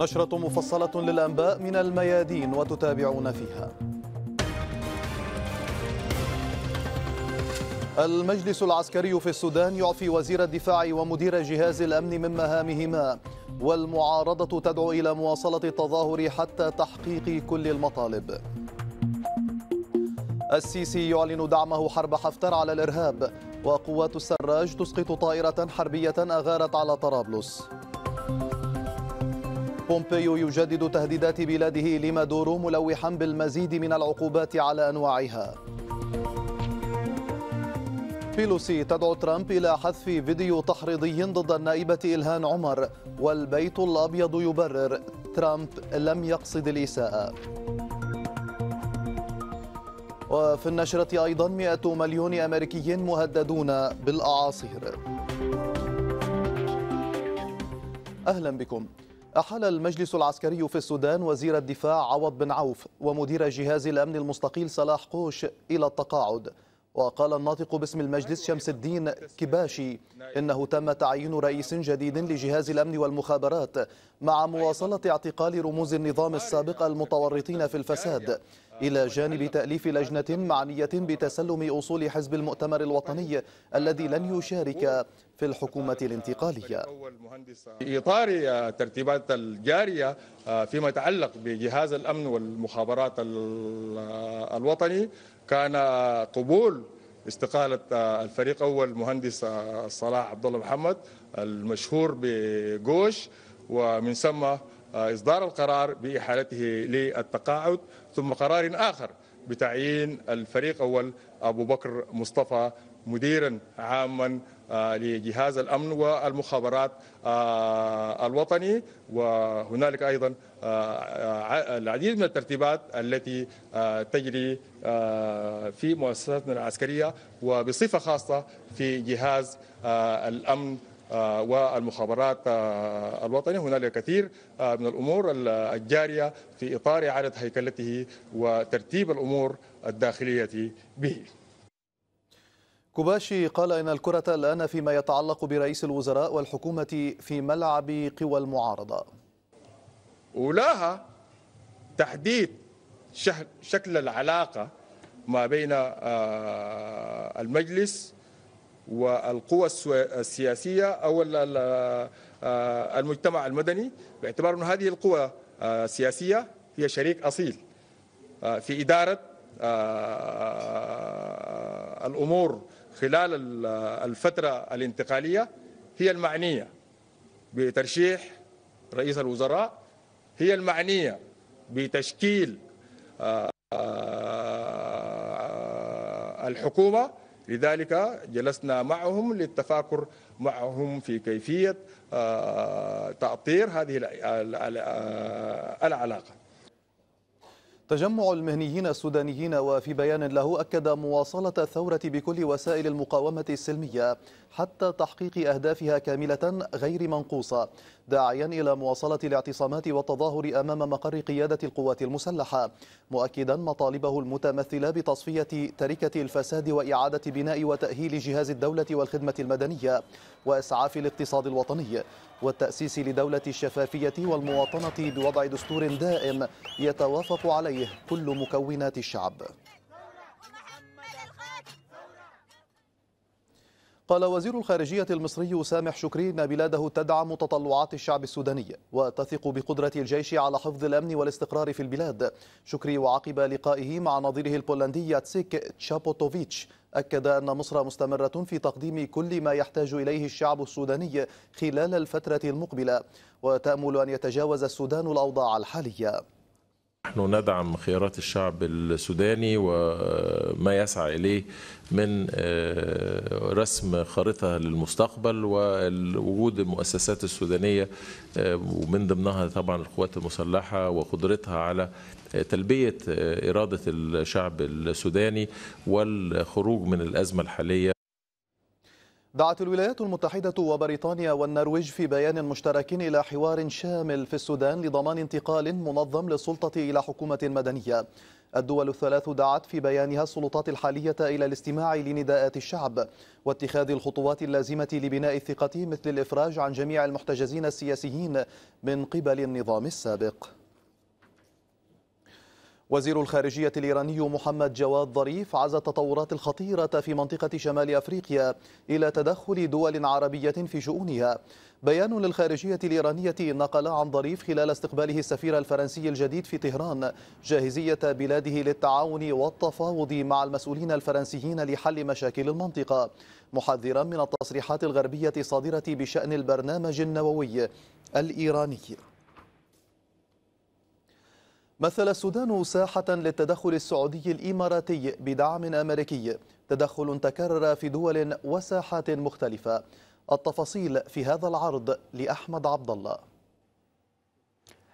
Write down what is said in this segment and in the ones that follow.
نشرة مفصلة للأنباء من الميادين وتتابعون فيها المجلس العسكري في السودان يعفي وزير الدفاع ومدير جهاز الأمن من مهامهما والمعارضة تدعو إلى مواصلة التظاهر حتى تحقيق كل المطالب السيسي يعلن دعمه حرب حفتر على الإرهاب وقوات السراج تسقط طائرة حربية أغارت على طرابلس بومبيو يجدد تهديدات بلاده لمادورو ملوحا بالمزيد من العقوبات على أنواعها بيلوسي تدعو ترامب إلى حذف فيديو تحريضي ضد النائبة إلهان عمر والبيت الأبيض يبرر ترامب لم يقصد الإساءة وفي النشرة أيضا 100 مليون أمريكي مهددون بالأعاصير أهلا بكم أحال المجلس العسكري في السودان وزير الدفاع عوض بن عوف ومدير جهاز الأمن المستقيل صلاح قوش إلى التقاعد وقال الناطق باسم المجلس شمس الدين كباشي إنه تم تعيين رئيس جديد لجهاز الأمن والمخابرات مع مواصلة اعتقال رموز النظام السابق المتورطين في الفساد إلى جانب تأليف لجنة معنية بتسلم أصول حزب المؤتمر الوطني الذي لن يشارك في الحكومة الانتقالية في إطار ترتيبات الجارية آه، فيما يتعلق بجهاز الأمن والمخابرات آه، الوطني كان قبول استقاله آه، الفريق اول مهندس آه، صلاح عبد الله محمد المشهور بجوش ومن ثم آه، اصدار القرار باحالته للتقاعد ثم قرار اخر بتعيين الفريق اول ابو بكر مصطفى مديرا عاما آه، لجهاز الامن والمخابرات آه، الوطني وهنالك ايضا آه، العديد من الترتيبات التي تجري في مؤسساتنا العسكريه وبصفه خاصه في جهاز الامن والمخابرات الوطني هنالك كثير من الامور الجاريه في اطار اعاده هيكلته وترتيب الامور الداخليه به كوباشي قال إن الكرة الآن فيما يتعلق برئيس الوزراء والحكومة في ملعب قوى المعارضة ولها تحديد شكل العلاقة ما بين آه، المجلس والقوى السياسية أو آه، المجتمع المدني باعتبار أن هذه القوى آه، السياسية هي شريك أصيل في إدارة الأمور خلال الفترة الانتقالية هي المعنية بترشيح رئيس الوزراء هي المعنية بتشكيل آه، آه، الحكومة لذلك جلسنا معهم للتفاكر معهم في كيفية آه، تأطير هذه العلاقة تجمع المهنيين السودانيين وفي بيان له أكد مواصلة الثورة بكل وسائل المقاومة السلمية حتى تحقيق أهدافها كاملة غير منقوصة داعيا إلى مواصلة الاعتصامات والتظاهر أمام مقر قيادة القوات المسلحة مؤكدا مطالبه المتمثلة بتصفية تركة الفساد وإعادة بناء وتأهيل جهاز الدولة والخدمة المدنية وإسعاف الاقتصاد الوطني والتأسيس لدولة الشفافية والمواطنة بوضع دستور دائم يتوافق عليه كل مكونات الشعب قال وزير الخارجية المصري سامح شكري أن بلاده تدعم تطلعات الشعب السوداني وتثق بقدرة الجيش على حفظ الأمن والاستقرار في البلاد شكري وعقب لقائه مع نظيره البولندي ياتسيك تشابوتوفيتش أكد أن مصر مستمرة في تقديم كل ما يحتاج إليه الشعب السوداني خلال الفترة المقبلة وتأمل أن يتجاوز السودان الأوضاع الحالية نحن ندعم خيارات الشعب السوداني وما يسعى إليه من آه، رسم خارطة للمستقبل ووجود المؤسسات السودانية آه، ومن ضمنها طبعا القوات المسلحة وقدرتها على تلبية آه، إرادة الشعب السوداني والخروج من الأزمة الحالية دعت الولايات المتحدة وبريطانيا والنرويج في بيان مشترك إلى حوار شامل في السودان لضمان انتقال منظم للسلطة إلى حكومة مدنية الدول الثلاث دعت في بيانها السلطات الحالية إلى الاستماع لنداءات الشعب واتخاذ الخطوات اللازمة لبناء الثقة مثل الإفراج عن جميع المحتجزين السياسيين من قبل النظام السابق وزير الخارجية الإيراني محمد جواد ظريف عز التطورات الخطيرة في منطقة شمال أفريقيا إلى تدخل دول عربية في شؤونها بيان للخارجية الإيرانية نقل عن ظريف خلال استقباله السفير الفرنسي الجديد في طهران جاهزية بلاده للتعاون والتفاوض مع المسؤولين الفرنسيين لحل مشاكل المنطقة محذرا من التصريحات الغربية الصادرة بشأن البرنامج النووي الإيراني مثل السودان ساحة للتدخل السعودي الإماراتي بدعم أمريكي تدخل تكرر في دول وساحات مختلفة التفاصيل في هذا العرض لأحمد عبد الله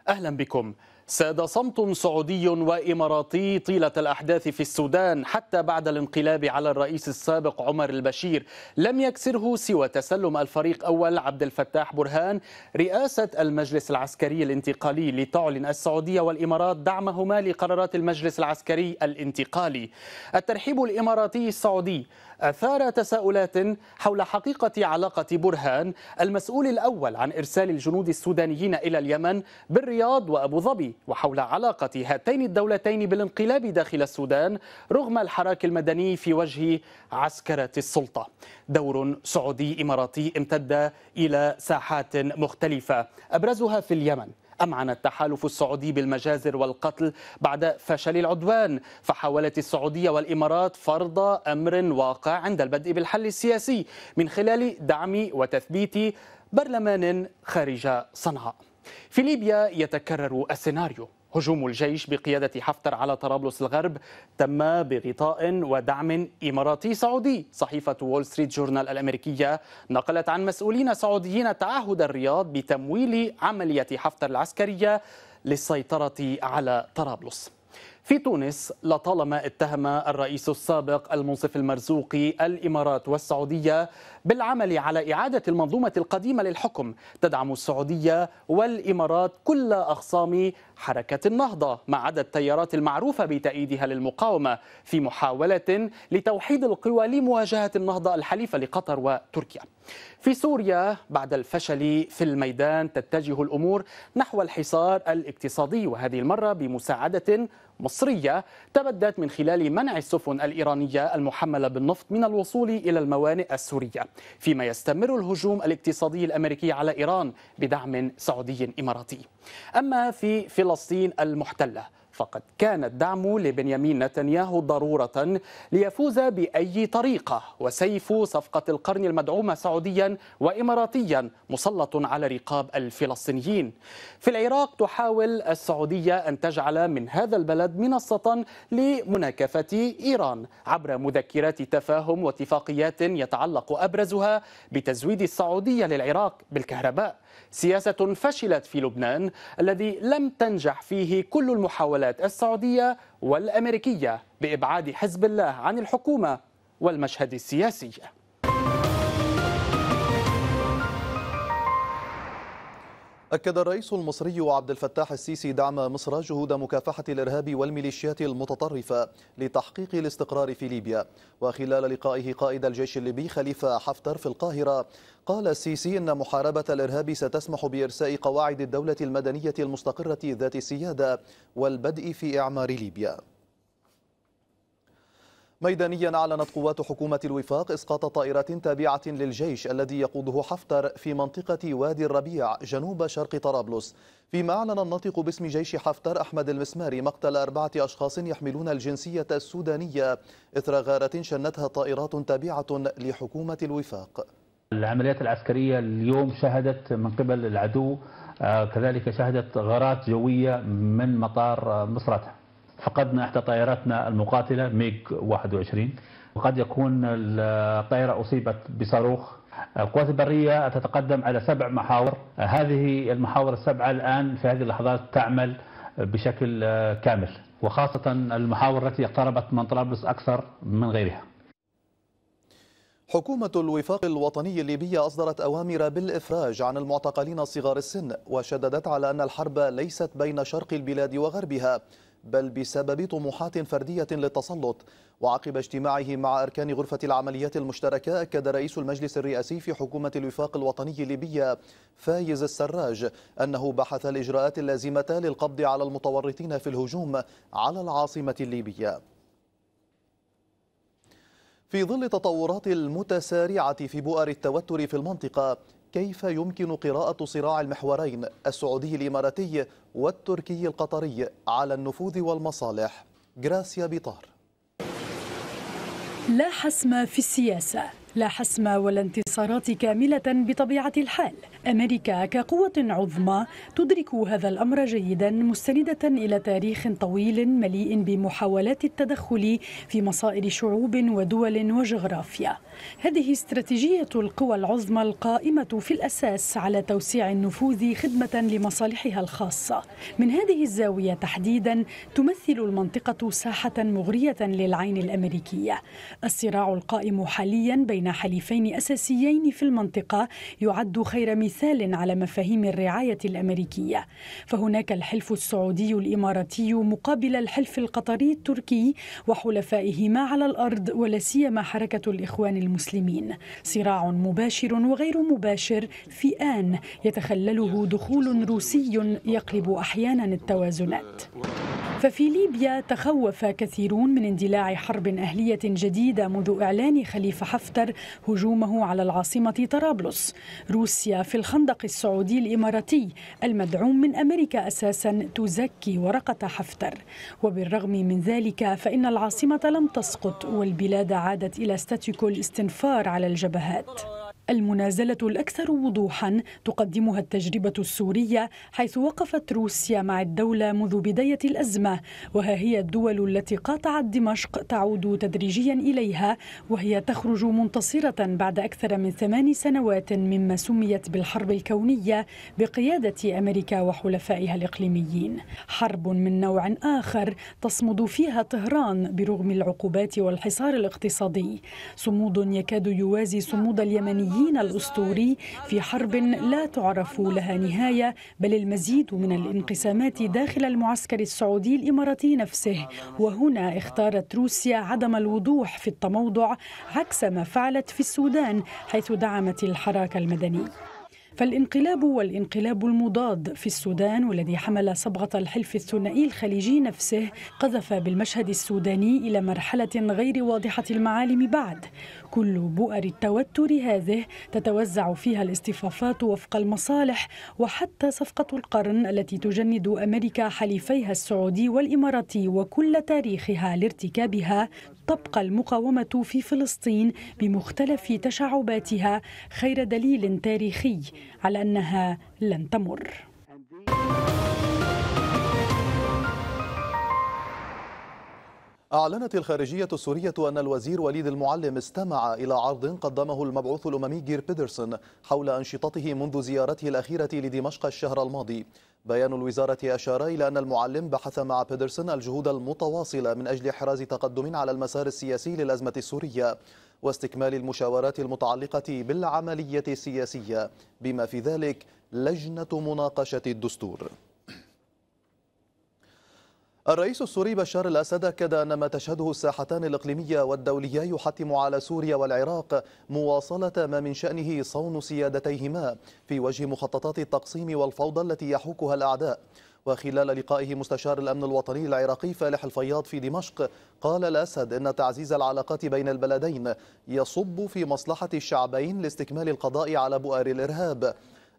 أهلا بكم ساد صمت سعودي واماراتي طيله الاحداث في السودان حتى بعد الانقلاب على الرئيس السابق عمر البشير لم يكسره سوى تسلم الفريق اول عبد الفتاح برهان رئاسه المجلس العسكري الانتقالي لتعلن السعوديه والامارات دعمهما لقرارات المجلس العسكري الانتقالي الترحيب الاماراتي السعودي أثار تساؤلات حول حقيقة علاقة برهان المسؤول الأول عن إرسال الجنود السودانيين إلى اليمن بالرياض وأبو ظبي وحول علاقة هاتين الدولتين بالانقلاب داخل السودان رغم الحراك المدني في وجه عسكرة السلطة دور سعودي إماراتي امتد إلى ساحات مختلفة أبرزها في اليمن أمعن التحالف السعودي بالمجازر والقتل بعد فشل العدوان فحاولت السعودية والإمارات فرض أمر واقع عند البدء بالحل السياسي من خلال دعم وتثبيت برلمان خارج صنعاء في ليبيا يتكرر السيناريو هجوم الجيش بقيادة حفتر على طرابلس الغرب تم بغطاء ودعم إماراتي سعودي صحيفة وول ستريت جورنال الأمريكية نقلت عن مسؤولين سعوديين تعهد الرياض بتمويل عملية حفتر العسكرية للسيطرة على طرابلس في تونس لطالما اتهم الرئيس السابق المنصف المرزوقي الامارات والسعوديه بالعمل على اعاده المنظومه القديمه للحكم تدعم السعوديه والامارات كل اخصام حركه النهضه ما عدا التيارات المعروفه بتأييدها للمقاومه في محاوله لتوحيد القوى لمواجهه النهضه الحليفه لقطر وتركيا. في سوريا بعد الفشل في الميدان تتجه الامور نحو الحصار الاقتصادي وهذه المره بمساعده مصرية تبدت من خلال منع السفن الإيرانية المحملة بالنفط من الوصول إلى الموانئ السورية فيما يستمر الهجوم الاقتصادي الأمريكي على إيران بدعم سعودي إماراتي أما في فلسطين المحتلة فقد كان الدعم لبنيامين نتنياهو ضرورة ليفوز بأي طريقة وسيف صفقة القرن المدعومة سعوديا وإماراتيا مسلط على رقاب الفلسطينيين في العراق تحاول السعودية أن تجعل من هذا البلد منصة لمناكفة إيران عبر مذكرات تفاهم واتفاقيات يتعلق أبرزها بتزويد السعودية للعراق بالكهرباء سياسة فشلت في لبنان الذي لم تنجح فيه كل المحاولات السعودية والأمريكية بإبعاد حزب الله عن الحكومة والمشهد السياسي أكد الرئيس المصري عبد الفتاح السيسي دعم مصر جهود مكافحة الإرهاب والميليشيات المتطرفة لتحقيق الاستقرار في ليبيا وخلال لقائه قائد الجيش الليبي خليفة حفتر في القاهرة قال السيسي إن محاربة الإرهاب ستسمح بإرساء قواعد الدولة المدنية المستقرة ذات السيادة والبدء في إعمار ليبيا ميدانيا أعلنت قوات حكومة الوفاق إسقاط طائرات تابعة للجيش الذي يقوده حفتر في منطقة وادي الربيع جنوب شرق طرابلس فيما أعلن الناطق باسم جيش حفتر أحمد المسماري مقتل أربعة أشخاص يحملون الجنسية السودانية إثر غارة شنتها طائرات تابعة لحكومة الوفاق العمليات العسكرية اليوم شهدت من قبل العدو آه، كذلك شهدت غارات جوية من مطار آه، مصراتة فقدنا إحدى طائراتنا المقاتلة ميج 21 وقد يكون الطائرة أصيبت بصاروخ القوات البرية تتقدم على سبع محاور هذه المحاور السبعة الآن في هذه اللحظات تعمل بشكل كامل وخاصة المحاور التي اقتربت من طرابلس أكثر من غيرها حكومة الوفاق الوطني الليبية أصدرت أوامر بالإفراج عن المعتقلين صغار السن وشددت على أن الحرب ليست بين شرق البلاد وغربها بل بسبب طموحات فردية للتسلط وعقب اجتماعه مع أركان غرفة العمليات المشتركة أكد رئيس المجلس الرئاسي في حكومة الوفاق الوطني الليبية فايز السراج أنه بحث الإجراءات اللازمة للقبض على المتورطين في الهجوم على العاصمة الليبية في ظل تطورات المتسارعة في بؤر التوتر في المنطقة كيف يمكن قراءة صراع المحورين السعودي الإماراتي والتركي القطري على النفوذ والمصالح؟ جراسيا بيطار لا حسم في السياسة لا حسم ولا انتصارات كاملة بطبيعة الحال أمريكا كقوة عظمى تدرك هذا الأمر جيدا مستندة إلى تاريخ طويل مليء بمحاولات التدخل في مصائر شعوب ودول وجغرافيا هذه استراتيجية القوى العظمى القائمة في الأساس على توسيع النفوذ خدمة لمصالحها الخاصة من هذه الزاوية تحديدا تمثل المنطقة ساحة مغرية للعين الأمريكية الصراع القائم حاليا بين حليفين أساسيين في المنطقة يعد خير مثال مثال على مفاهيم الرعاية الأمريكية فهناك الحلف السعودي الإماراتي مقابل الحلف القطري التركي وحلفائهما على الأرض ولا سيما حركة الإخوان المسلمين صراع مباشر وغير مباشر في آن يتخلله دخول روسي يقلب أحيانا التوازنات ففي ليبيا تخوف كثيرون من اندلاع حرب أهلية جديدة منذ إعلان خليفة حفتر هجومه على العاصمة طرابلس روسيا في الخندق السعودي الإماراتي المدعوم من أمريكا أساسا تزكي ورقة حفتر وبالرغم من ذلك فإن العاصمة لم تسقط والبلاد عادت إلى ستاتيكو الاستنفار على الجبهات المنازلة الأكثر وضوحا تقدمها التجربة السورية حيث وقفت روسيا مع الدولة منذ بداية الأزمة وها هي الدول التي قاطعت دمشق تعود تدريجيا إليها وهي تخرج منتصرة بعد أكثر من ثمان سنوات مما سميت بالحرب الكونية بقيادة أمريكا وحلفائها الإقليميين حرب من نوع آخر تصمد فيها طهران برغم العقوبات والحصار الاقتصادي صمود يكاد يوازي صمود اليمنيين الصهيونيين الأسطوري في حرب لا تعرف لها نهاية بل المزيد من الانقسامات داخل المعسكر السعودي الإماراتي نفسه وهنا اختارت روسيا عدم الوضوح في التموضع عكس ما فعلت في السودان حيث دعمت الحراك المدني فالانقلاب والانقلاب المضاد في السودان والذي حمل صبغة الحلف الثنائي الخليجي نفسه قذف بالمشهد السوداني إلى مرحلة غير واضحة المعالم بعد كل بؤر التوتر هذه تتوزع فيها الاصطفافات وفق المصالح وحتى صفقة القرن التي تجند أمريكا حليفيها السعودي والإماراتي وكل تاريخها لارتكابها تبقى المقاومة في فلسطين بمختلف تشعباتها خير دليل تاريخي على أنها لن تمر أعلنت الخارجية السورية أن الوزير وليد المعلم استمع إلى عرض قدمه المبعوث الأممي جير بيدرسون حول أنشطته منذ زيارته الأخيرة لدمشق الشهر الماضي بيان الوزارة أشار إلى أن المعلم بحث مع بيدرسون الجهود المتواصلة من أجل إحراز تقدم على المسار السياسي للأزمة السورية واستكمال المشاورات المتعلقة بالعملية السياسية بما في ذلك لجنة مناقشة الدستور الرئيس السوري بشار الأسد أكد أن ما تشهده الساحتان الإقليمية والدولية يحتم على سوريا والعراق مواصلة ما من شأنه صون سيادتيهما في وجه مخططات التقسيم والفوضى التي يحوكها الأعداء وخلال لقائه مستشار الأمن الوطني العراقي فالح الفياض في دمشق قال الأسد إن تعزيز العلاقات بين البلدين يصب في مصلحة الشعبين لاستكمال القضاء على بؤر الإرهاب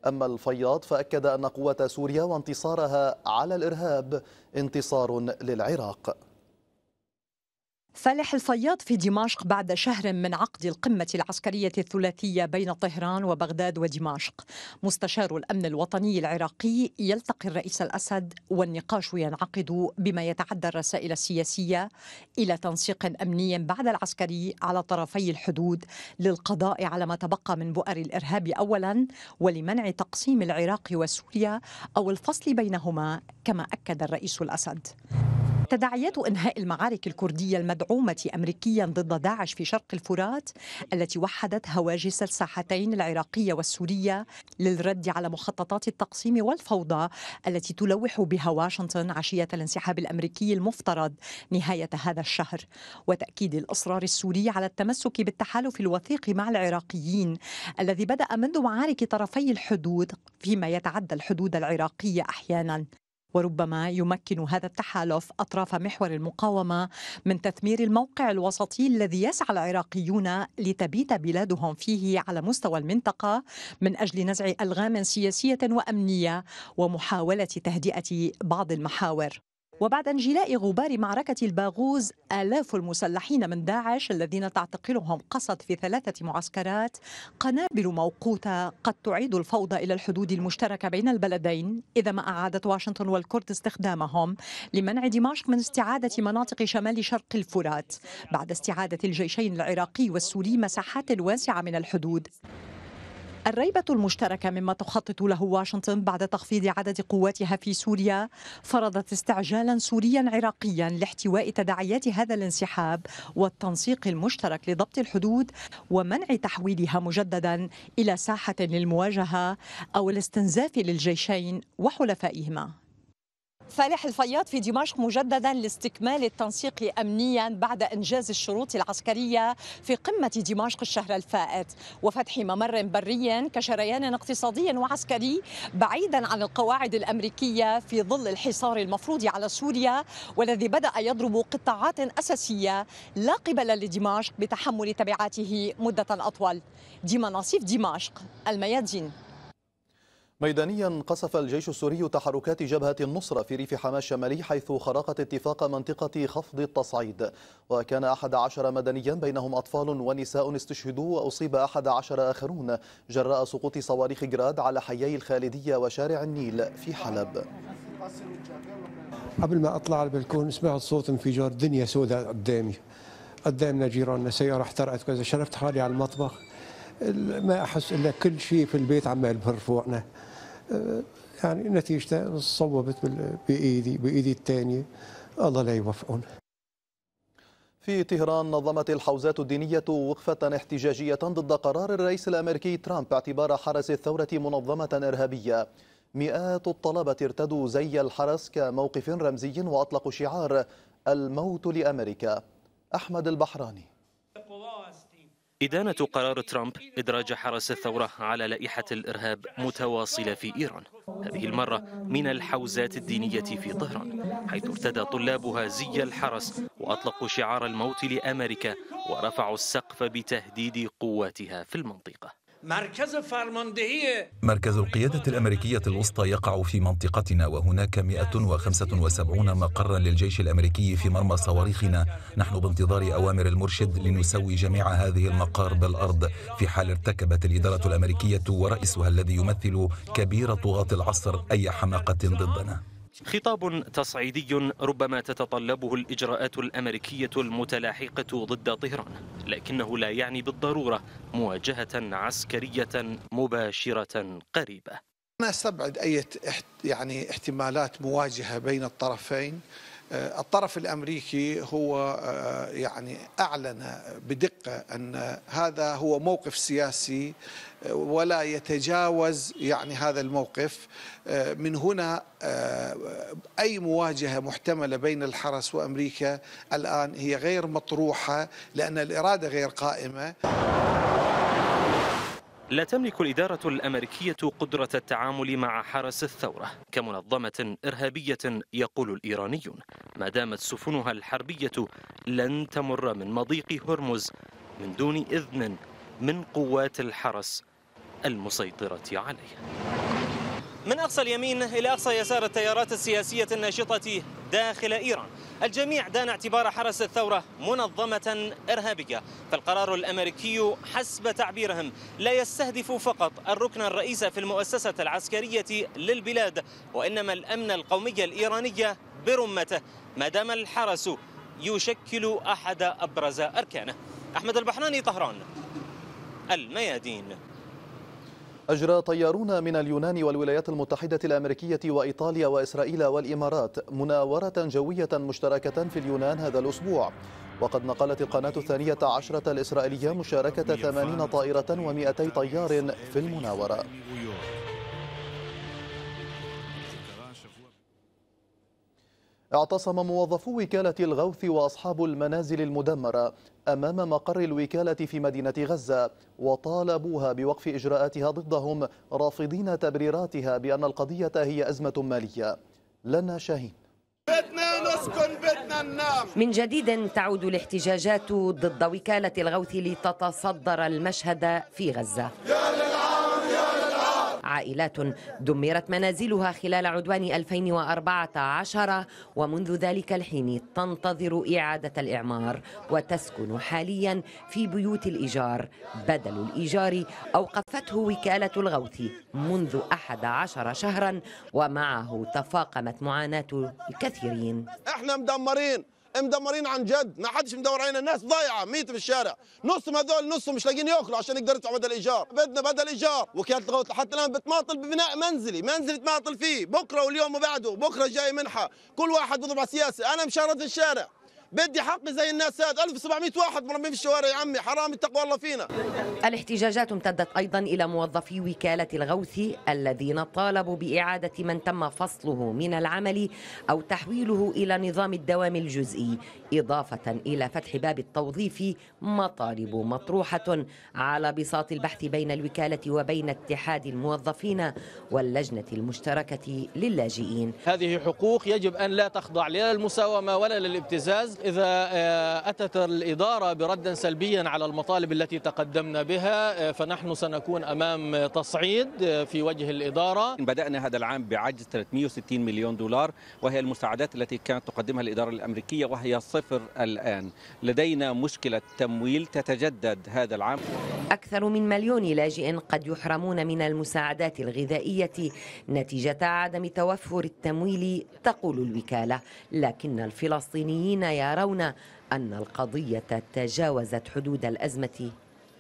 أما الفياض فأكد أن قوة سوريا وانتصارها على الإرهاب انتصار للعراق فالح الصياد في دمشق بعد شهر من عقد القمة العسكرية الثلاثية بين طهران وبغداد ودمشق مستشار الأمن الوطني العراقي يلتقي الرئيس الأسد والنقاش ينعقد بما يتعدى الرسائل السياسية إلى تنسيق أمني بعد العسكري على طرفي الحدود للقضاء على ما تبقى من بؤر الإرهاب أولا ولمنع تقسيم العراق وسوريا أو الفصل بينهما كما أكد الرئيس الأسد تداعيات انهاء المعارك الكرديه المدعومه امريكيا ضد داعش في شرق الفرات التي وحدت هواجس الساحتين العراقيه والسوريه للرد على مخططات التقسيم والفوضى التي تلوح بها واشنطن عشيه الانسحاب الامريكي المفترض نهايه هذا الشهر وتاكيد الاصرار السوري على التمسك بالتحالف الوثيق مع العراقيين الذي بدا منذ معارك طرفي الحدود فيما يتعدى الحدود العراقيه احيانا وربما يمكن هذا التحالف أطراف محور المقاومة من تثمير الموقع الوسطي الذي يسعى العراقيون لتبيت بلادهم فيه على مستوى المنطقة من أجل نزع ألغام سياسية وأمنية ومحاولة تهدئة بعض المحاور وبعد انجلاء غبار معركة الباغوز آلاف المسلحين من داعش الذين تعتقلهم قصد في ثلاثة معسكرات قنابل موقوتة قد تعيد الفوضى إلى الحدود المشتركة بين البلدين إذا ما أعادت واشنطن والكرد استخدامهم لمنع دمشق من استعادة مناطق شمال شرق الفرات بعد استعادة الجيشين العراقي والسوري مساحات واسعة من الحدود الريبة المشتركة مما تخطط له واشنطن بعد تخفيض عدد قواتها في سوريا فرضت استعجالا سوريا عراقيا لاحتواء تداعيات هذا الانسحاب والتنسيق المشترك لضبط الحدود ومنع تحويلها مجددا إلى ساحة للمواجهة أو الاستنزاف للجيشين وحلفائهما فالح الفياض في دمشق مجددا لاستكمال التنسيق امنيا بعد انجاز الشروط العسكريه في قمه دمشق الشهر الفائت وفتح ممر بري كشريان اقتصادي وعسكري بعيدا عن القواعد الامريكيه في ظل الحصار المفروض على سوريا والذي بدا يضرب قطاعات اساسيه لا قبل لدمشق بتحمل تبعاته مده اطول ديما نصيف دمشق الميادين ميدانيا قصف الجيش السوري تحركات جبهة النصرة في ريف حماة الشمالي حيث خرقت اتفاق منطقة خفض التصعيد وكان أحد عشر مدنيا بينهم أطفال ونساء استشهدوا وأصيب أحد عشر آخرون جراء سقوط صواريخ جراد على حيي الخالدية وشارع النيل في حلب قبل ما أطلع على البلكون سمعت صوت انفجار دنيا سوداء قدامي قدامنا جيراننا سيارة احترقت كذا شرفت حالي على المطبخ ما احس الا كل شيء في البيت عمال برفوعنا آه، يعني نتيجته صوبت بايدي بايدي الثانيه الله لا يوفقهم في طهران نظمت الحوزات الدينية وقفة احتجاجية ضد قرار الرئيس الأمريكي ترامب اعتبار حرس الثورة منظمة إرهابية مئات الطلبة ارتدوا زي الحرس كموقف رمزي وأطلقوا شعار الموت لأمريكا أحمد البحراني إدانة قرار ترامب إدراج حرس الثورة على لائحة الإرهاب متواصلة في إيران هذه المرة من الحوزات الدينية في طهران حيث ارتدى طلابها زي الحرس وأطلقوا شعار الموت لأمريكا ورفعوا السقف بتهديد قواتها في المنطقة مركز فرماندهي مركز القيادة الأمريكية الوسطى يقع في منطقتنا وهناك 175 مقرا للجيش الأمريكي في مرمى صواريخنا نحن بانتظار أوامر المرشد لنسوي جميع هذه المقار بالأرض في حال ارتكبت الإدارة الأمريكية ورئيسها الذي يمثل كبير طغاة العصر أي حماقة ضدنا خطاب تصعيدي ربما تتطلبه الإجراءات الأمريكية المتلاحقة ضد طهران لكنه لا يعني بالضرورة مواجهة عسكرية مباشرة قريبة ما أستبعد أي يعني احتمالات مواجهة بين الطرفين آه، الطرف الامريكي هو آه، يعني اعلن بدقه ان هذا هو موقف سياسي ولا يتجاوز يعني هذا الموقف آه، من هنا آه، أي مواجهة محتملة بين الحرس وأمريكا الآن هي غير مطروحة لأن الإرادة غير قائمة لا تملك الإدارة الأمريكية قدرة التعامل مع حرس الثورة كمنظمة إرهابية يقول الإيرانيون ما دامت سفنها الحربية لن تمر من مضيق هرمز من دون إذن من قوات الحرس المسيطرة عليه من أقصى اليمين إلى أقصى يسار التيارات السياسية الناشطة داخل إيران الجميع دان اعتبار حرس الثورة منظمة إرهابية فالقرار الأمريكي حسب تعبيرهم لا يستهدف فقط الركن الرئيس في المؤسسة العسكرية للبلاد وإنما الأمن القومي الإيراني برمته ما دام الحرس يشكل أحد أبرز أركانه أحمد البحراني طهران الميادين أجرى طيارون من اليونان والولايات المتحدة الأمريكية وإيطاليا وإسرائيل والإمارات مناورة جوية مشتركة في اليونان هذا الأسبوع وقد نقلت القناة الثانية عشرة الإسرائيلية مشاركة ثمانين طايره ومئتي طيار في المناورة اعتصم موظفو وكالة الغوث وأصحاب المنازل المدمرة أمام مقر الوكالة في مدينة غزة وطالبوها بوقف إجراءاتها ضدهم رافضين تبريراتها بأن القضية هي أزمة مالية لنا شاهين من جديد تعود الاحتجاجات ضد وكالة الغوث لتتصدر المشهد في غزة عائلات دمرت منازلها خلال عدوان 2014 ومنذ ذلك الحين تنتظر إعادة الإعمار وتسكن حاليا في بيوت الإيجار بدل الإيجار أوقفته وكالة الغوث منذ 11 شهرا ومعه تفاقمت معاناة الكثيرين احنا مدمرين مدمرين عن جد ما حدش مدور علينا الناس ضايعه ميت في الشارع نصهم هذول نصهم مش لاقيين ياكلوا عشان يقدروا يدفعوا بدل ايجار بدنا بدل ايجار وكاله الغوث حتى الان بتماطل ببناء منزلي منزل تماطل فيه بكره واليوم وبعده بكره جاي منحه كل واحد بيضرب على السياسه انا مشارد في الشارع بدي حقي زي الناس هذا 1700 واحد مرمي في الشوارع يا عمي حرام اتقوا الله فينا الاحتجاجات امتدت أيضا إلى موظفي وكالة الغوث الذين طالبوا بإعادة من تم فصله من العمل أو تحويله إلى نظام الدوام الجزئي إضافة إلى فتح باب التوظيف مطالب مطروحة على بساط البحث بين الوكالة وبين اتحاد الموظفين واللجنة المشتركة للاجئين هذه حقوق يجب أن لا تخضع لا للمساومة ولا للابتزاز إذا آه، أتت الإدارة بردا سلبيا على المطالب التي تقدمنا بها آه، فنحن سنكون أمام تصعيد آه، في وجه الإدارة بدأنا هذا العام بعجز 360 مليون دولار وهي المساعدات التي كانت تقدمها الإدارة الأمريكية وهي صفر الآن لدينا مشكلة تمويل تتجدد هذا العام أكثر من مليون لاجئ قد يحرمون من المساعدات الغذائية نتيجة عدم توفر التمويل تقول الوكالة لكن الفلسطينيين يا يرون أن القضية تجاوزت حدود الأزمة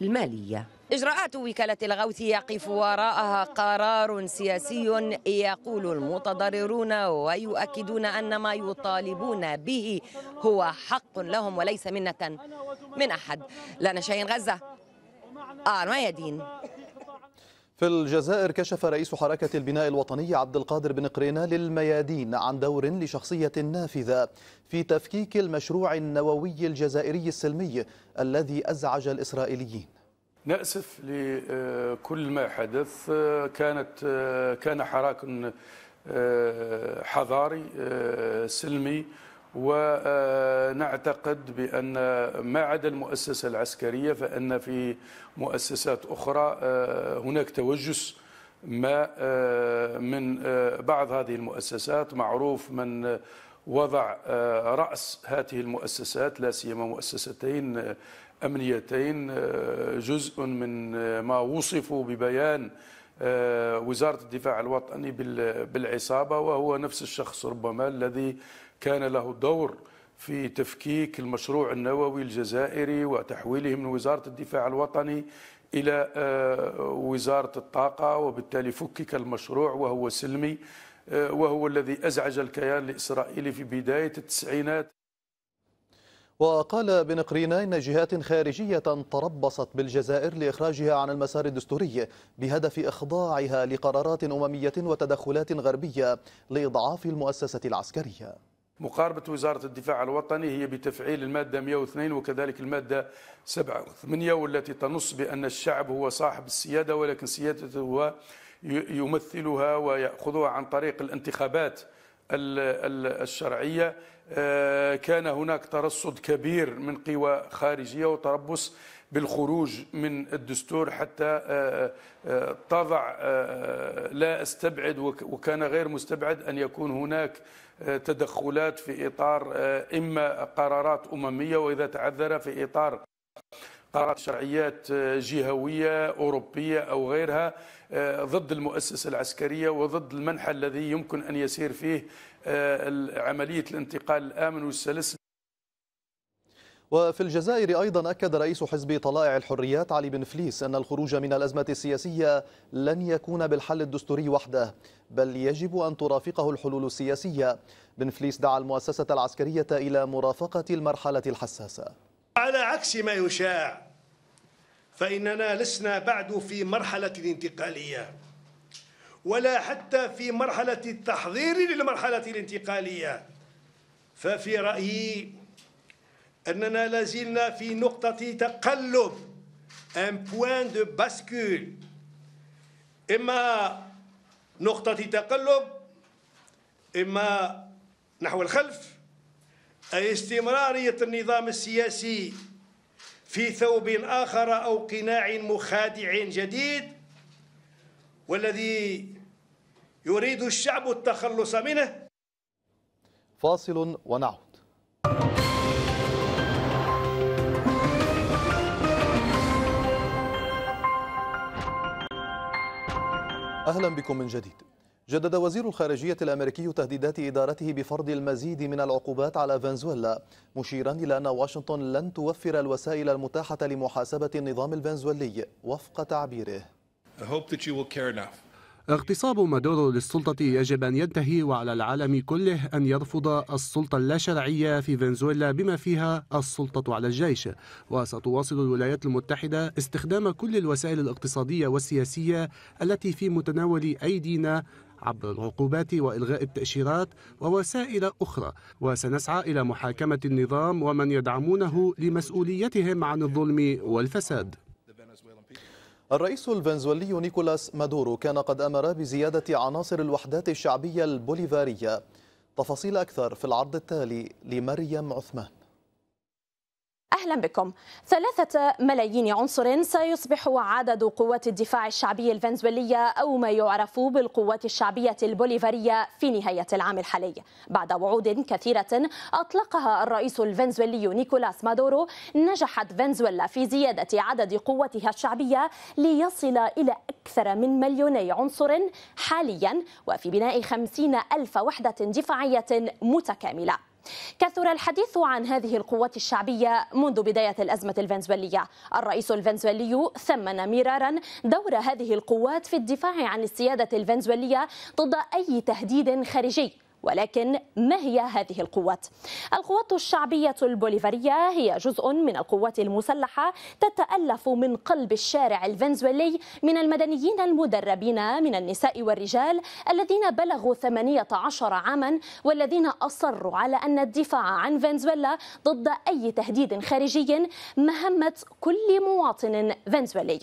المالية إجراءات وكالة الغوث يقف وراءها قرار سياسي يقول المتضررون ويؤكدون أن ما يطالبون به هو حق لهم وليس منة من أحد لنا شيء غزة آه يدين في الجزائر كشف رئيس حركة البناء الوطني عبد القادر بن قرينة للميادين عن دور لشخصية نافذة في تفكيك المشروع النووي الجزائري السلمي الذي أزعج الإسرائيليين نأسف لكل ما حدث كانت كان حراك آه، حضاري آه، سلمي ونعتقد بأن ما عدا المؤسسة العسكرية فإن في مؤسسات أخرى آه، هناك توجس ما آه، من آه، بعض هذه المؤسسات معروف من وضع رأس هذه المؤسسات لا سيما مؤسستين أمنيتين جزء من ما وصفوا ببيان آه، وزارة الدفاع الوطني بالعصابة وهو نفس الشخص ربما الذي كان له دور في تفكيك المشروع النووي الجزائري وتحويله من وزارة الدفاع الوطني إلى آه، وزارة الطاقة وبالتالي فكك المشروع وهو سلمي آه، وهو الذي أزعج الكيان الإسرائيلي في بداية التسعينات وقال بن إن جهات خارجية تربصت بالجزائر لإخراجها عن المسار الدستوري بهدف إخضاعها لقرارات أممية وتدخلات غربية لإضعاف المؤسسة العسكرية مقاربة وزارة الدفاع الوطني هي بتفعيل المادة 102 وكذلك المادة 78 والتي تنص بأن الشعب هو صاحب السيادة ولكن سيادته هو يمثلها ويأخذها عن طريق الانتخابات الشرعية آه، كان هناك ترصد كبير من قوى خارجية وتربص بالخروج من الدستور حتى تضع آه، آه، لا استبعد وكان غير مستبعد أن يكون هناك تدخلات في إطار إما قرارات أممية وإذا تعذر في إطار قرارات شرعيات جهوية أوروبية أو غيرها ضد المؤسسة العسكرية وضد المنحى الذي يمكن أن يسير فيه آه، عملية الانتقال الآمن والسلس وفي الجزائر أيضا أكد رئيس حزب طلائع الحريات علي بن فليس أن الخروج من الأزمة السياسية لن يكون بالحل الدستوري وحده بل يجب أن ترافقه الحلول السياسية بن فليس دعا المؤسسة العسكرية إلى مرافقة المرحلة الحساسة على عكس ما يشاع فإننا لسنا بعد في مرحلة الانتقالية ولا حتى في مرحلة التحضير للمرحلة الانتقالية ففي رأيي أننا لازلنا في نقطة تقلب un point de bascule إما نقطة تقلب إما نحو الخلف أي استمرارية النظام السياسي في ثوب آخر أو قناع مخادع جديد والذي يريد الشعب التخلص منه فاصل ونعود أهلا بكم من جديد جدد وزير الخارجية الأمريكي تهديدات إدارته بفرض المزيد من العقوبات على فنزويلا مشيرا إلى أن واشنطن لن توفر الوسائل المتاحة لمحاسبة النظام الفنزويلي وفق تعبيره I hope that you will care enough اغتصاب مادورو للسلطة يجب أن ينتهي وعلى العالم كله أن يرفض السلطة اللاشرعية في فنزويلا بما فيها السلطة على الجيش وستواصل الولايات المتحدة استخدام كل الوسائل الاقتصادية والسياسية التي في متناول أيدينا عبر العقوبات والغاء التاشيرات ووسائل اخرى وسنسعى الى محاكمه النظام ومن يدعمونه لمسؤوليتهم عن الظلم والفساد الرئيس الفنزويلي نيكولاس مادورو كان قد أمر بزيادة عناصر الوحدات الشعبية البوليفارية تفاصيل أكثر في العرض التالي لمريم عثمان أهلا بكم ثلاثة ملايين عنصر سيصبح عدد قوات الدفاع الشعبي الفنزويلية أو ما يعرف بالقوات الشعبية البوليفارية في نهاية العام الحالي بعد وعود كثيرة أطلقها الرئيس الفنزويلي نيكولاس مادورو نجحت فنزويلا في زيادة عدد قواتها الشعبية ليصل إلى أكثر من مليوني عنصر حاليا وفي بناء خمسين ألف وحدة دفاعية متكاملة كثر الحديث عن هذه القوات الشعبية منذ بداية الأزمة الفنزويلية الرئيس الفنزويلي ثمن مرارا دور هذه القوات في الدفاع عن السيادة الفنزويلية ضد أي تهديد خارجي ولكن ما هي هذه القوات؟ القوات الشعبية البوليفارية هي جزء من القوات المسلحة تتألف من قلب الشارع الفنزويلي من المدنيين المدربين من النساء والرجال الذين بلغوا 18 عاما والذين أصروا على أن الدفاع عن فنزويلا ضد أي تهديد خارجي مهمة كل مواطن فنزويلي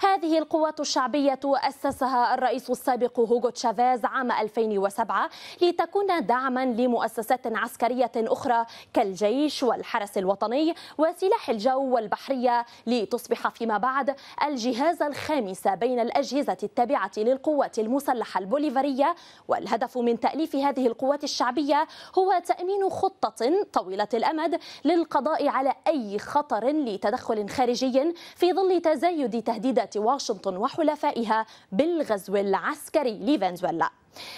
هذه القوات الشعبية أسسها الرئيس السابق هوغو تشافيز عام 2007 لتكون يكون دعما لمؤسسات عسكرية أخرى كالجيش والحرس الوطني وسلاح الجو والبحرية لتصبح فيما بعد الجهاز الخامس بين الأجهزة التابعة للقوات المسلحة البوليفارية والهدف من تأليف هذه القوات الشعبية هو تأمين خطة طويلة الأمد للقضاء على أي خطر لتدخل خارجي في ظل تزايد تهديدات واشنطن وحلفائها بالغزو العسكري لفنزويلا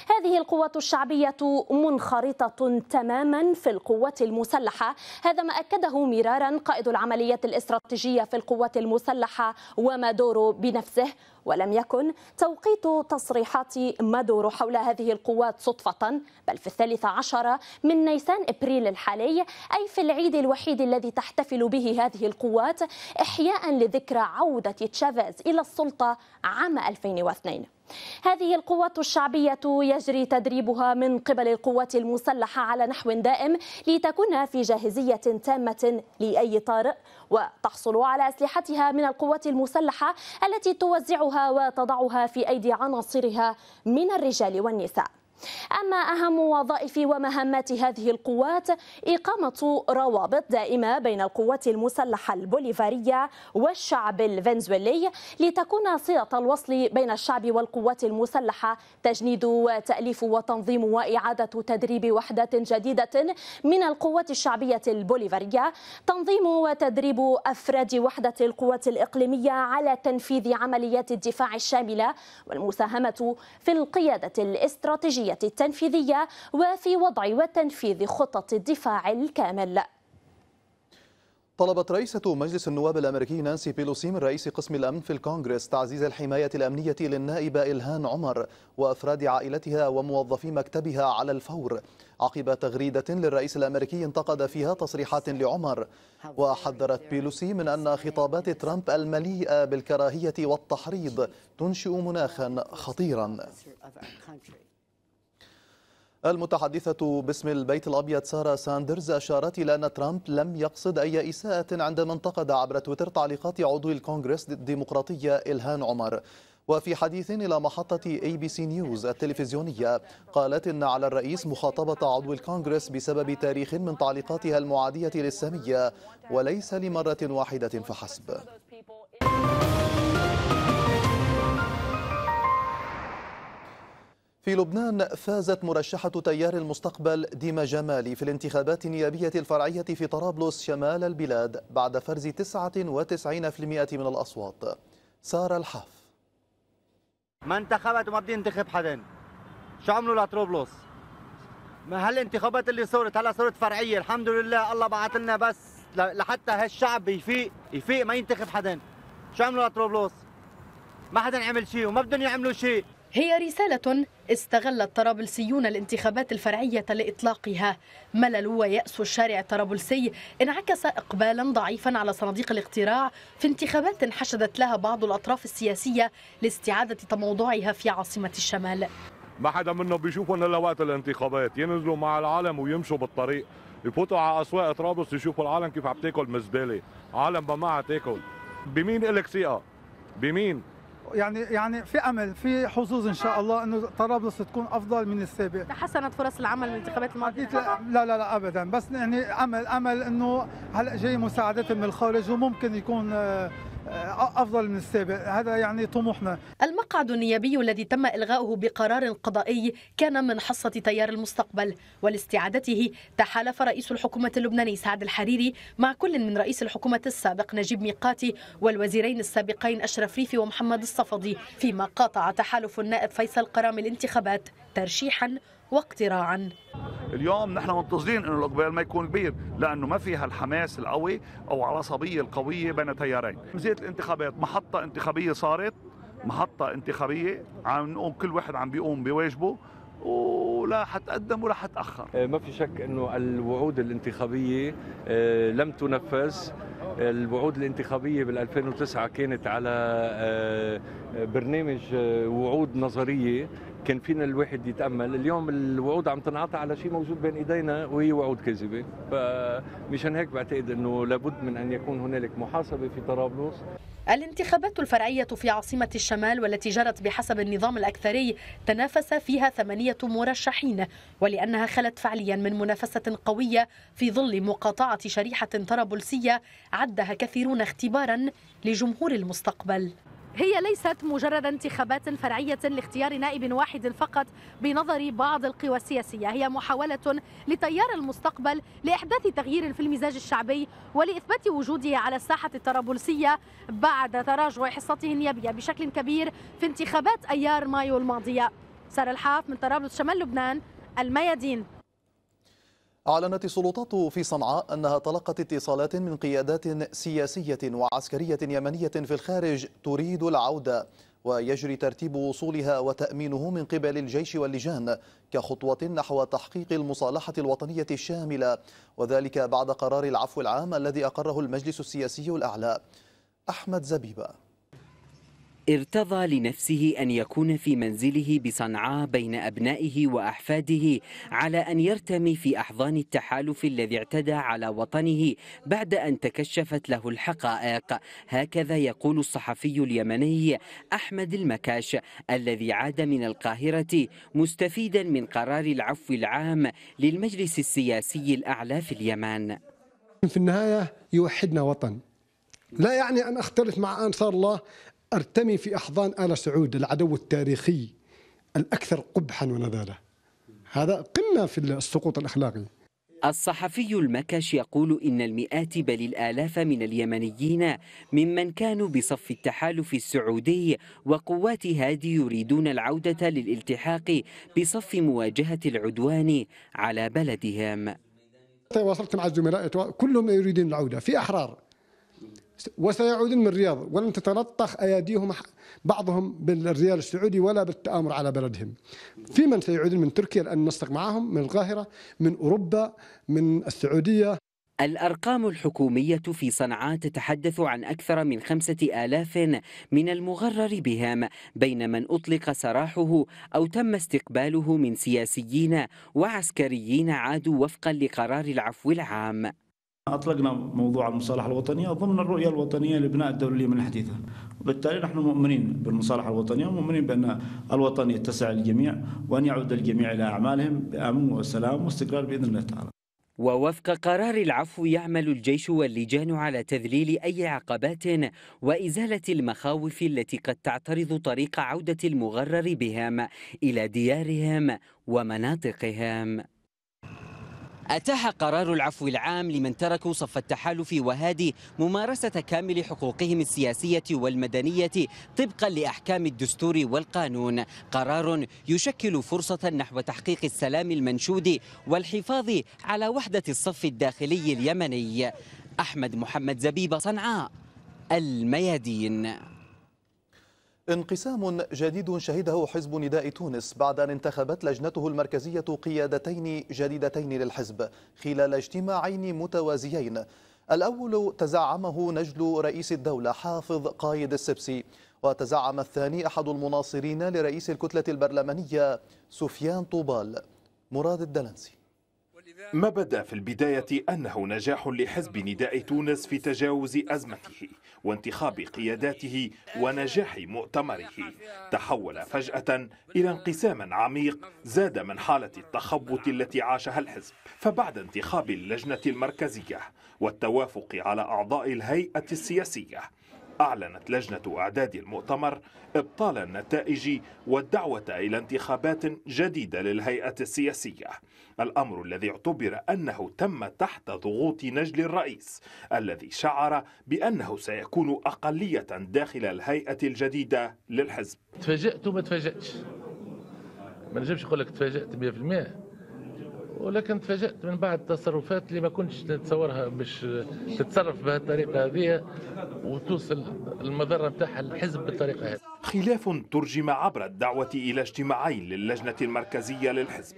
هذه القوات الشعبية منخرطة تماما في القوات المسلحة هذا ما أكده مرارا قائد العمليات الاستراتيجية في القوات المسلحة ومادورو بنفسه ولم يكن توقيت تصريحات مادورو حول هذه القوات صدفة بل في الثالث عشر من نيسان إبريل الحالي أي في العيد الوحيد الذي تحتفل به هذه القوات إحياء لذكرى عودة تشافيز إلى السلطة عام 2002 هذه القوات الشعبية يجري تدريبها من قبل القوات المسلحة على نحو دائم لتكون في جاهزية تامة لأي طارئ وتحصل على أسلحتها من القوات المسلحة التي توزعها وتضعها في أيدي عناصرها من الرجال والنساء أما أهم وظائف ومهمات هذه القوات إقامة روابط دائمة بين القوات المسلحة البوليفارية والشعب الفنزويلي لتكون صلة الوصل بين الشعب والقوات المسلحة تجنيد وتأليف وتنظيم وإعادة تدريب وحدات جديدة من القوات الشعبية البوليفارية تنظيم وتدريب أفراد وحدة القوات الإقليمية على تنفيذ عمليات الدفاع الشاملة والمساهمة في القيادة الاستراتيجية الاستراتيجية التنفيذية وفي وضع وتنفيذ خطط الدفاع الكامل طلبت رئيسة مجلس النواب الأمريكي نانسي بيلوسي من رئيس قسم الأمن في الكونغرس تعزيز الحماية الأمنية للنائبة إلهان عمر وأفراد عائلتها وموظفي مكتبها على الفور عقب تغريدة للرئيس الأمريكي انتقد فيها تصريحات لعمر وحذرت بيلوسي من أن خطابات ترامب المليئة بالكراهية والتحريض تنشئ مناخا خطيرا المتحدثة باسم البيت الأبيض سارة ساندرز أشارت إلى أن ترامب لم يقصد أي إساءة عندما انتقد عبر تويتر تعليقات عضو الكونغرس الديمقراطية إلهان عمر وفي حديث إلى محطة اي بي سي نيوز التلفزيونية قالت إن على الرئيس مخاطبة عضو الكونغرس بسبب تاريخ من تعليقاتها المعادية للسامية وليس لمرة واحدة فحسب في لبنان فازت مرشحة تيار المستقبل ديما جمالي في الانتخابات النيابية الفرعية في طرابلس شمال البلاد بعد فرز 99% من الأصوات سارة الحاف ما انتخبت وما بدي انتخب حدا شو عملوا لطرابلس؟ ما هالانتخابات اللي صارت هلا صارت فرعية الحمد لله الله بعث لنا بس لحتى هالشعب يفيق يفيق ما ينتخب حدا شو عملوا لطرابلس؟ ما حدا عمل شيء وما بدهم يعملوا شيء هي رسالة استغل الطرابلسيون الانتخابات الفرعية لإطلاقها ملل ويأس الشارع الطرابلسي انعكس إقبالا ضعيفا على صناديق الاقتراع في انتخابات حشدت لها بعض الأطراف السياسية لاستعادة تموضعها في عاصمة الشمال ما حدا منهم بيشوفهم الا وقت الانتخابات ينزلوا مع العالم ويمشوا بالطريق يفوتوا على اسواق طرابلس يشوفوا العالم كيف عم تاكل مزباله عالم ما عم تاكل بمين الك ثقه بمين يعني يعني في امل في حظوظ ان شاء الله انه طرابلس تكون افضل من السابق تحسنت فرص العمل بالانتخابات الماضيه لا لا لا ابدا بس يعني امل امل انه هلا جاي مساعدات من الخارج وممكن يكون آه، افضل من السابق هذا يعني طموحنا المقعد النيابي الذي تم الغاؤه بقرار قضائي كان من حصه تيار المستقبل ولاستعادته تحالف رئيس الحكومه اللبناني سعد الحريري مع كل من رئيس الحكومه السابق نجيب ميقاتي والوزيرين السابقين اشرف ريفي ومحمد الصفدي فيما قاطع تحالف النائب فيصل قرام الانتخابات ترشيحا واقتراعا اليوم نحن منتظرين انه الاقبال ما يكون كبير لانه ما فيها الحماس القوي او العصبيه القويه بين تيارين مزيه الانتخابات محطه انتخابيه صارت محطه انتخابيه عم نقوم كل واحد عم بيقوم بواجبه ولا حتقدم ولا حتاخر آه، ما في شك انه الوعود الانتخابيه آه، لم تنفذ آه، الوعود الانتخابيه بال 2009 كانت على برنامج وعود نظريه كان فينا الواحد يتامل اليوم الوعود عم تنعطى على شيء موجود بين ايدينا وهي وعود كاذبه فمشان هيك بعتقد انه لابد من ان يكون هنالك محاسبه في طرابلس الانتخابات الفرعية في عاصمة الشمال والتي جرت بحسب النظام الأكثري تنافس فيها ثمانية مرشحين ولأنها خلت فعليا من منافسة قوية في ظل مقاطعة شريحة طرابلسية عدها كثيرون اختبارا لجمهور المستقبل هي ليست مجرد انتخابات فرعية لاختيار نائب واحد فقط بنظر بعض القوى السياسية هي محاولة لتيار المستقبل لإحداث تغيير في المزاج الشعبي ولإثبات وجوده على الساحة الطرابلسية بعد تراجع حصته النيابية بشكل كبير في انتخابات أيار مايو الماضية سارة الحاف من طرابلس شمال لبنان الميادين أعلنت السلطات في صنعاء أنها تلقت اتصالات من قيادات سياسية وعسكرية يمنية في الخارج تريد العودة ويجري ترتيب وصولها وتأمينه من قبل الجيش واللجان كخطوة نحو تحقيق المصالحة الوطنية الشاملة وذلك بعد قرار العفو العام الذي أقره المجلس السياسي الأعلى أحمد زبيبة ارتضى لنفسه أن يكون في منزله بصنعاء بين أبنائه وأحفاده على أن يرتمي في أحضان التحالف الذي اعتدى على وطنه بعد أن تكشفت له الحقائق هكذا يقول الصحفي اليمني أحمد المكاش الذي عاد من القاهرة مستفيدا من قرار العفو العام للمجلس السياسي الأعلى في اليمن في النهاية يوحدنا وطن لا يعني أن أختلف مع أنصار الله أرتمي في أحضان آل سعود العدو التاريخي الأكثر قبحا ونذالة هذا قمة في السقوط الأخلاقي الصحفي المكش يقول إن المئات بل الآلاف من اليمنيين ممن كانوا بصف التحالف السعودي وقوات هادي يريدون العودة للالتحاق بصف مواجهة العدوان على بلدهم تواصلت مع الزملاء كلهم يريدون العودة في أحرار وسيعودون من الرياض ولن تتلطخ أياديهم بعضهم بالريال السعودي ولا بالتآمر على بلدهم في من سيعودون من تركيا لأن نصدق معهم من القاهرة من أوروبا من السعودية الأرقام الحكومية في صنعاء تتحدث عن أكثر من خمسة آلاف من المغرر بهم بين من أطلق سراحه أو تم استقباله من سياسيين وعسكريين عادوا وفقا لقرار العفو العام أطلقنا موضوع المصالحة الوطنية ضمن الرؤية الوطنية لبناء الدولة اليمن الحديثة وبالتالي نحن مؤمنين بالمصالحة الوطنية ومؤمنين بأن الوطن يتسع للجميع وأن يعود الجميع إلى أعمالهم بأمن وسلام واستقرار بإذن الله تعالى ووفق قرار العفو يعمل الجيش واللجان على تذليل أي عقبات وإزالة المخاوف التي قد تعترض طريق عودة المغرر بهم إلى ديارهم ومناطقهم أتاح قرار العفو العام لمن تركوا صف التحالف وهادي ممارسة كامل حقوقهم السياسية والمدنية طبقا لأحكام الدستور والقانون قرار يشكل فرصة نحو تحقيق السلام المنشود والحفاظ على وحدة الصف الداخلي اليمني أحمد محمد زبيب صنعاء الميادين انقسام جديد شهده حزب نداء تونس بعد أن انتخبت لجنته المركزية قيادتين جديدتين للحزب خلال اجتماعين متوازيين الأول تزعمه نجل رئيس الدولة حافظ قايد السبسي وتزعم الثاني أحد المناصرين لرئيس الكتلة البرلمانية سفيان طوبال مراد الدلنسي ما بدا في البداية أنه نجاح لحزب نداء تونس في تجاوز أزمته وانتخاب قياداته ونجاح مؤتمره تحول فجأة إلى انقسام عميق زاد من حالة التخبط التي عاشها الحزب فبعد انتخاب اللجنة المركزية والتوافق على أعضاء الهيئة السياسية أعلنت لجنة أعداد المؤتمر إبطال النتائج والدعوة إلى انتخابات جديدة للهيئة السياسية الأمر الذي اعتبر أنه تم تحت ضغوط نجل الرئيس الذي شعر بأنه سيكون أقلية داخل الهيئة الجديدة للحزب تفاجأت وما تفاجأتش ما نجمش أقول لك تفاجأت 100% ولكن تفاجات من بعد تصرفات اللي ما كنتش نتصورها باش تتصرف بهالطريقه هذه وتوصل المضره نتاعها للحزب بالطريقه هذه. خلاف ترجم عبر الدعوه الى اجتماعين للجنه المركزيه للحزب.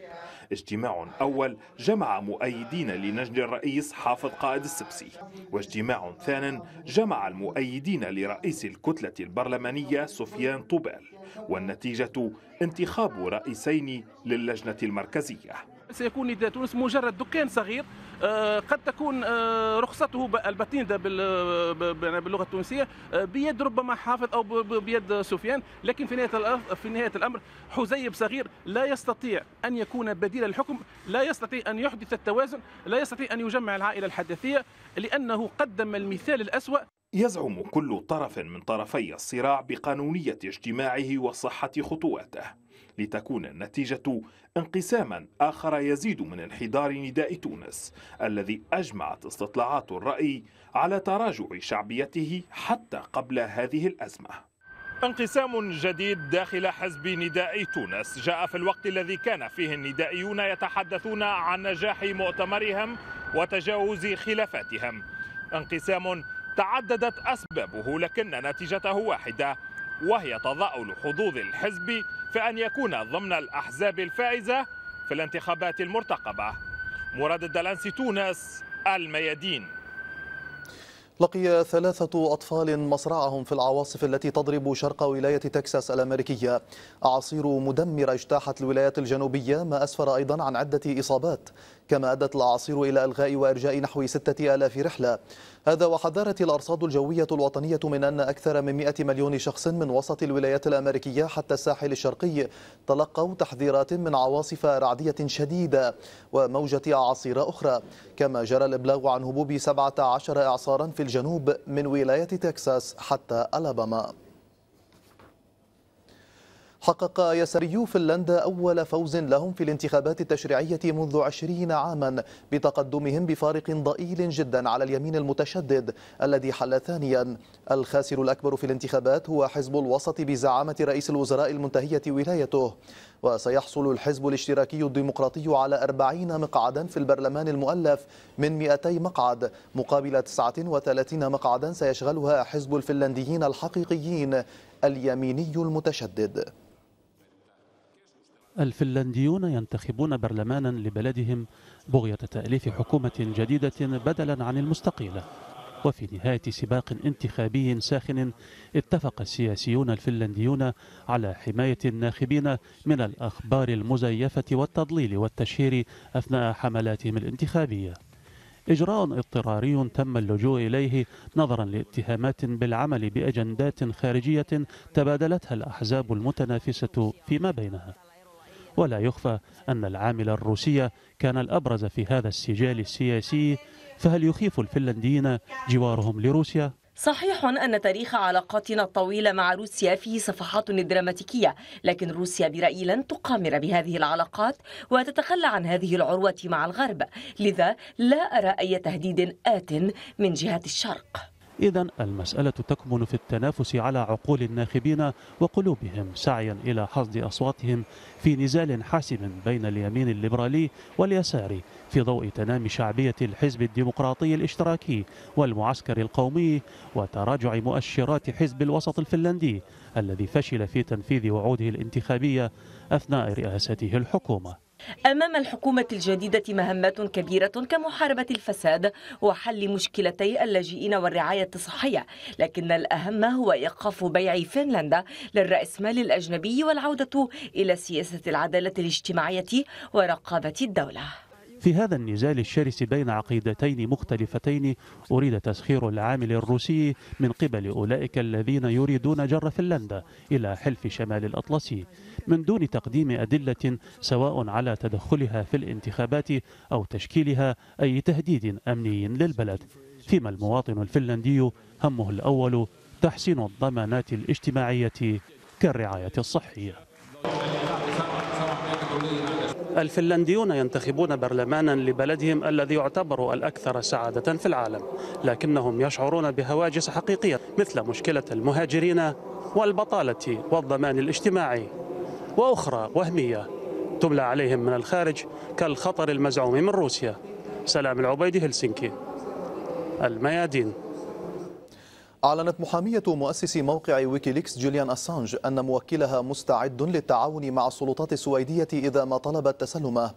اجتماع اول جمع مؤيدين لنجل الرئيس حافظ قائد السبسي، واجتماع ثان جمع المؤيدين لرئيس الكتله البرلمانيه سفيان طوبال، والنتيجه انتخاب رئيسين للجنه المركزيه. سيكون نداء تونس مجرد دكان صغير آه، قد تكون آه، رخصته البتيندة يعني باللغة التونسية آه، بيد ربما حافظ أو بيد سفيان لكن في نهاية في نهاية الأمر حزيب صغير لا يستطيع أن يكون بديل الحكم لا يستطيع أن يحدث التوازن لا يستطيع أن يجمع العائلة الحداثية لأنه قدم المثال الأسوأ يزعم كل طرف من طرفي الصراع بقانونية اجتماعه وصحة خطواته لتكون النتيجة انقساما آخر يزيد من انحدار نداء تونس الذي أجمعت استطلاعات الرأي على تراجع شعبيته حتى قبل هذه الأزمة انقسام جديد داخل حزب نداء تونس جاء في الوقت الذي كان فيه الندائيون يتحدثون عن نجاح مؤتمرهم وتجاوز خلافاتهم انقسام تعددت أسبابه لكن نتيجته واحدة وهي تضاؤل حظوظ الحزب في أن يكون ضمن الأحزاب الفائزة في الانتخابات المرتقبة مراد الدلانسي تونس الميادين لقي ثلاثة أطفال مصرعهم في العواصف التي تضرب شرق ولاية تكساس الأمريكية أعاصير مدمرة اجتاحت الولايات الجنوبية ما أسفر أيضا عن عدة إصابات كما أدت الأعاصير إلى إلغاء وإرجاء نحو 6000 رحلة هذا وحذرت الأرصاد الجوية الوطنية من أن أكثر من 100 مليون شخص من وسط الولايات الأمريكية حتى الساحل الشرقي تلقوا تحذيرات من عواصف رعدية شديدة وموجة أعاصير أخرى كما جرى الإبلاغ عن هبوب 17 إعصارا في الجنوب من ولاية تكساس حتى ألاباما حقق يساريو فنلندا أول فوز لهم في الانتخابات التشريعية منذ عشرين عاما بتقدمهم بفارق ضئيل جدا على اليمين المتشدد الذي حل ثانيا الخاسر الأكبر في الانتخابات هو حزب الوسط بزعامة رئيس الوزراء المنتهية ولايته وسيحصل الحزب الاشتراكي الديمقراطي على 40 مقعدا في البرلمان المؤلف من 200 مقعد مقابل 39 مقعدا سيشغلها حزب الفنلنديين الحقيقيين اليميني المتشدد الفنلنديون ينتخبون برلمانا لبلدهم بغية تأليف حكومة جديدة بدلا عن المستقيلة وفي نهاية سباق انتخابي ساخن اتفق السياسيون الفنلنديون على حماية الناخبين من الأخبار المزيفة والتضليل والتشهير أثناء حملاتهم الانتخابية إجراء اضطراري تم اللجوء إليه نظرا لاتهامات بالعمل بأجندات خارجية تبادلتها الأحزاب المتنافسة فيما بينها ولا يخفى أن العامل الروسي كان الأبرز في هذا السجال السياسي فهل يخيف الفنلنديين جوارهم لروسيا؟ صحيح أن تاريخ علاقاتنا الطويلة مع روسيا فيه صفحات دراماتيكية لكن روسيا برأيي لن تقامر بهذه العلاقات وتتخلى عن هذه العروة مع الغرب لذا لا أرى أي تهديد آت من جهة الشرق إذا المسألة تكمن في التنافس على عقول الناخبين وقلوبهم سعيا إلى حصد أصواتهم في نزال حاسم بين اليمين الليبرالي واليسار في ضوء تنامي شعبية الحزب الديمقراطي الاشتراكي والمعسكر القومي وتراجع مؤشرات حزب الوسط الفنلندي الذي فشل في تنفيذ وعوده الانتخابية أثناء رئاسته الحكومة أمام الحكومة الجديدة مهمات كبيرة كمحاربة الفساد وحل مشكلتي اللاجئين والرعاية الصحية لكن الأهم هو إيقاف بيع فنلندا للرأسمال الأجنبي والعودة إلى سياسة العدالة الاجتماعية ورقابة الدولة في هذا النزال الشرس بين عقيدتين مختلفتين أريد تسخير العامل الروسي من قبل أولئك الذين يريدون جر فنلندا إلى حلف شمال الأطلسي من دون تقديم أدلة سواء على تدخلها في الانتخابات أو تشكيلها أي تهديد أمني للبلد فيما المواطن الفنلندي همه الأول تحسين الضمانات الاجتماعية كالرعاية الصحية الفنلنديون ينتخبون برلمانا لبلدهم الذي يعتبر الأكثر سعادة في العالم لكنهم يشعرون بهواجس حقيقية مثل مشكلة المهاجرين والبطالة والضمان الاجتماعي وأخرى وهمية تملى عليهم من الخارج كالخطر المزعوم من روسيا سلام العبيد هلسنكي الميادين أعلنت محامية مؤسس موقع ويكيليكس جوليان أسانج أن موكلها مستعد للتعاون مع السلطات السويدية إذا ما طلبت تسلمه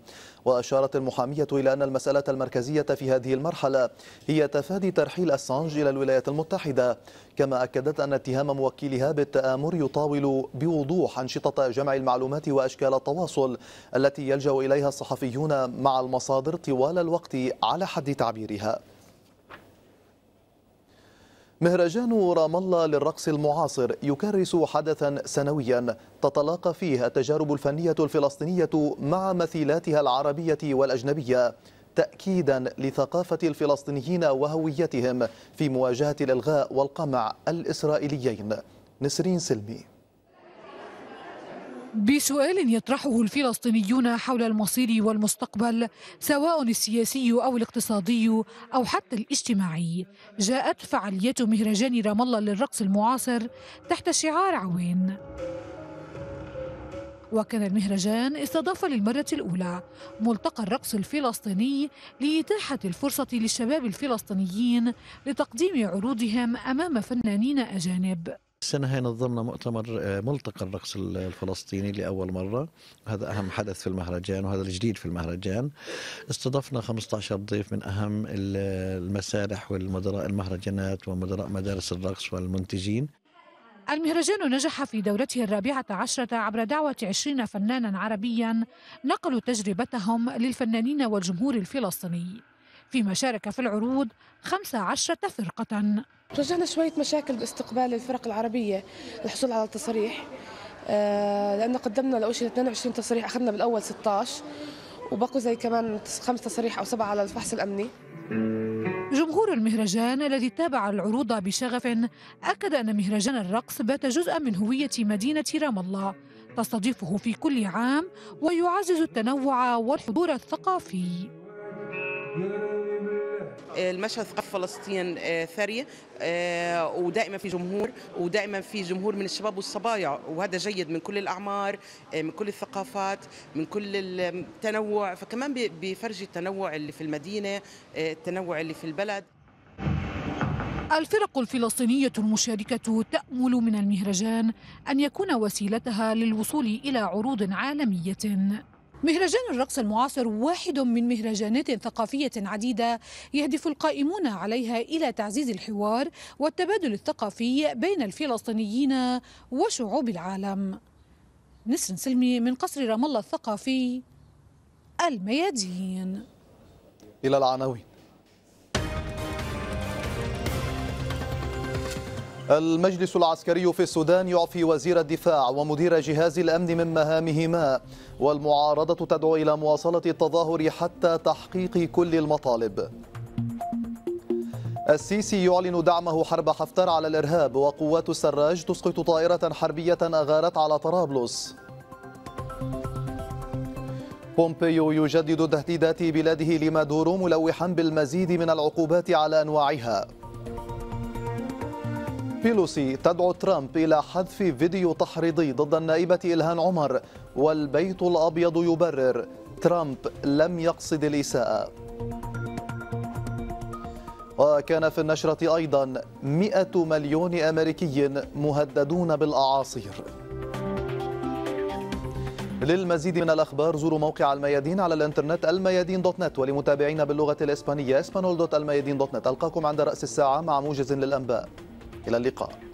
وأشارت المحامية إلى أن المسألة المركزية في هذه المرحلة هي تفادي ترحيل أسانج إلى الولايات المتحدة كما أكدت أن اتهام موكلها بالتآمر يطاول بوضوح أنشطة جمع المعلومات وأشكال التواصل التي يلجأ إليها الصحفيون مع المصادر طوال الوقت على حد تعبيرها مهرجان رام الله للرقص المعاصر يكرس حدثا سنويا تتلاقى فيه التجارب الفنية الفلسطينية مع مثيلاتها العربية والأجنبية تأكيدا لثقافة الفلسطينيين وهويتهم في مواجهة الإلغاء والقمع الإسرائيليين نسرين سلمي بسؤال يطرحه الفلسطينيون حول المصير والمستقبل سواء السياسي او الاقتصادي او حتى الاجتماعي جاءت فعاليات مهرجان رام الله للرقص المعاصر تحت شعار عوين وكان المهرجان استضاف للمرة الأولى ملتقى الرقص الفلسطيني لإتاحة الفرصة للشباب الفلسطينيين لتقديم عروضهم أمام فنانين أجانب السنة هاي نظمنا مؤتمر آه، ملتقى الرقص الفلسطيني لأول مرة هذا أهم حدث في المهرجان وهذا الجديد في المهرجان استضفنا 15 ضيف من أهم المسارح والمدراء المهرجانات ومدراء مدارس الرقص والمنتجين المهرجان نجح في دورته الرابعة عشرة عبر دعوة عشرين فنانا عربيا نقلوا تجربتهم للفنانين والجمهور الفلسطيني فيما شارك في العروض 15 فرقة رجعنا شوية مشاكل باستقبال الفرق العربية للحصول على التصريح آه، لأن قدمنا لأول شيء 22 تصريح أخذنا بالأول 16 وبقوا زي كمان خمس تصريح أو سبعة على الفحص الأمني جمهور المهرجان الذي تابع العروض بشغف أكد أن مهرجان الرقص بات جزءا من هوية مدينة رام الله تستضيفه في كل عام ويعزز التنوع والحضور الثقافي المشهد الثقافي فلسطين آه، ثري آه، ودائما في جمهور ودائما في جمهور من الشباب والصبايا وهذا جيد من كل الاعمار آه، من كل الثقافات من كل التنوع فكمان بيفرجي التنوع اللي في المدينه التنوع اللي في البلد الفرق الفلسطينية المشاركة تأمل من المهرجان أن يكون وسيلتها للوصول إلى عروض عالمية مهرجان الرقص المعاصر واحد من مهرجانات ثقافية عديدة يهدف القائمون عليها إلى تعزيز الحوار والتبادل الثقافي بين الفلسطينيين وشعوب العالم نسر سلمي من قصر رام الله الثقافي الميادين إلى العناوين المجلس العسكري في السودان يعفي وزير الدفاع ومدير جهاز الأمن من مهامهما والمعارضة تدعو إلى مواصلة التظاهر حتى تحقيق كل المطالب السيسي يعلن دعمه حرب حفتر على الإرهاب وقوات السراج تسقط طائرة حربية أغارت على طرابلس بومبيو يجدد تهديدات بلاده لمادورو ملوحا بالمزيد من العقوبات على أنواعها بيلوسي تدعو ترامب إلى حذف فيديو تحريضي ضد النائبة إلهان عمر والبيت الأبيض يبرر ترامب لم يقصد الإساءة وكان في النشرة أيضا 100 مليون أمريكي مهددون بالأعاصير للمزيد من الأخبار زوروا موقع الميادين على الإنترنت الميادين دوت نت ولمتابعينا باللغة الإسبانية اسبانول دوت الميادين دوت نت ألقاكم عند رأس الساعة مع موجز للأنباء إلى اللقاء